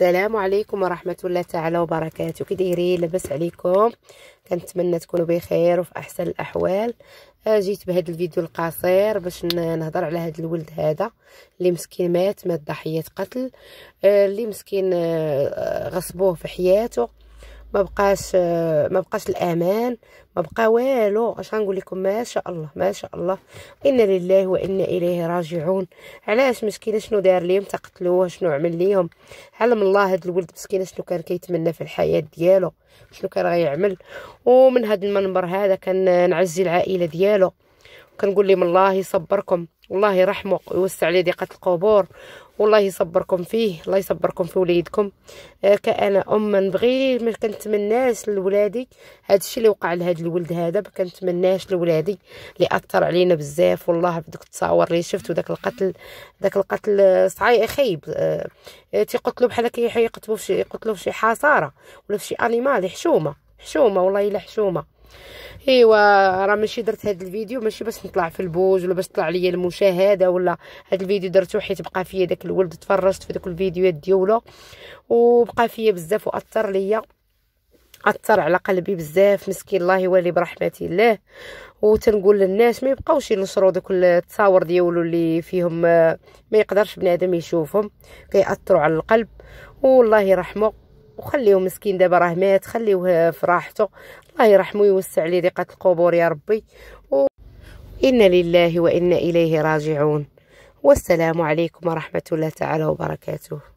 السلام عليكم ورحمه الله تعالى وبركاته كي لبس لاباس عليكم كنتمنى تكونوا بخير وفي احسن الاحوال آه، جيت بهذا الفيديو القصير باش نهضر على هذا الولد هذا اللي مسكين مات مات ضحيه قتل آه، اللي مسكين آه، غصبوه في حياته ما بقاش آه، ما بقاش الامان ما بقى والو اش غنقول لكم ما شاء الله ما شاء الله انا لله وانا اليه راجعون علاش مسكينه شنو دار ليهم تقتلوه شنو عمل ليهم علم الله هاد الولد مسكينه شنو كان كيتمنى في الحياه ديالو شنو كان غيعمل ومن هاد المنبر هذا كنعزي العائله ديالو كنقول لهم الله يصبركم والله يرحمه ويوسع عليه ضيقه القبور والله يصبركم فيه الله يصبركم في وليدكم آه، كأنا أم نبغي ما كنتمناش لولادي هذا الشيء اللي وقع لهذا الولد هذا ما كنتمناش لولادي اللي أثر علينا بزاف والله بدك التصاور اللي شفتو داك القتل داك القتل آه، صعيب آه، خايب تيقتلو بحال كيقتلوا في شي يقتلو في شي حصاره ولا في شي انيمال حشومه حشومه والله الا حشومه ايوا راه ماشي درت هذا الفيديو ماشي باش نطلع في البوز ولا باش طلع ليا المشاهده ولا هذا الفيديو درته حيت بقى فيا داك الولد تفرجت في داك الفيديوهات ديولو وبقى فيا بزاف واثر ليا اثر على قلبي بزاف مسكين الله يولي برحمه الله وتنقول للناس ما يبقاوش ينشروا دوك التصاور ديالو اللي فيهم آه، ما يقدرش بنادم يشوفهم كيأثروا على القلب والله يرحمه وخليه مسكين دابا راه مات خليوه في راحته الله يرحمه ويوسع عليه ضيقه القبور يا ربي و... انا لله وانا اليه راجعون والسلام عليكم ورحمه الله تعالى وبركاته